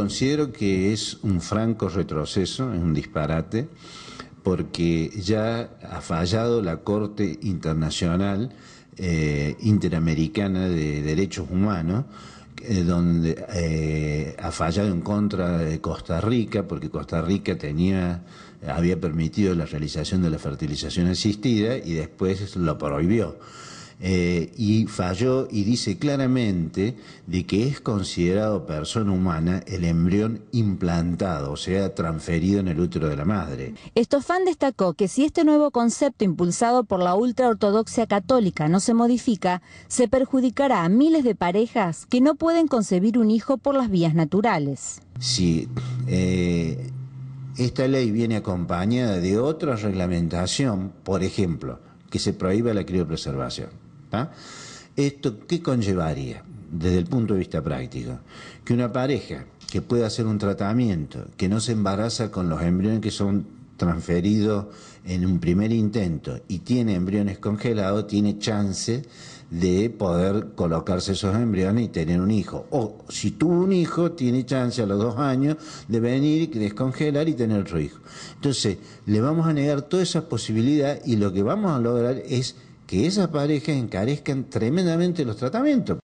Considero que es un franco retroceso, es un disparate, porque ya ha fallado la Corte Internacional eh, Interamericana de Derechos Humanos, eh, donde eh, ha fallado en contra de Costa Rica, porque Costa Rica tenía había permitido la realización de la fertilización asistida y después lo prohibió. Eh, y falló y dice claramente de que es considerado persona humana el embrión implantado, o sea, transferido en el útero de la madre. Estofán destacó que si este nuevo concepto impulsado por la ultraortodoxia católica no se modifica, se perjudicará a miles de parejas que no pueden concebir un hijo por las vías naturales. Sí, eh, esta ley viene acompañada de otra reglamentación, por ejemplo, que se prohíbe la criopreservación. ¿Esto qué conllevaría desde el punto de vista práctico? Que una pareja que pueda hacer un tratamiento, que no se embaraza con los embriones que son transferidos en un primer intento y tiene embriones congelados, tiene chance de poder colocarse esos embriones y tener un hijo. O si tuvo un hijo, tiene chance a los dos años de venir, y descongelar y tener otro hijo. Entonces, le vamos a negar todas esas posibilidades y lo que vamos a lograr es que esas parejas encarezcan tremendamente los tratamientos,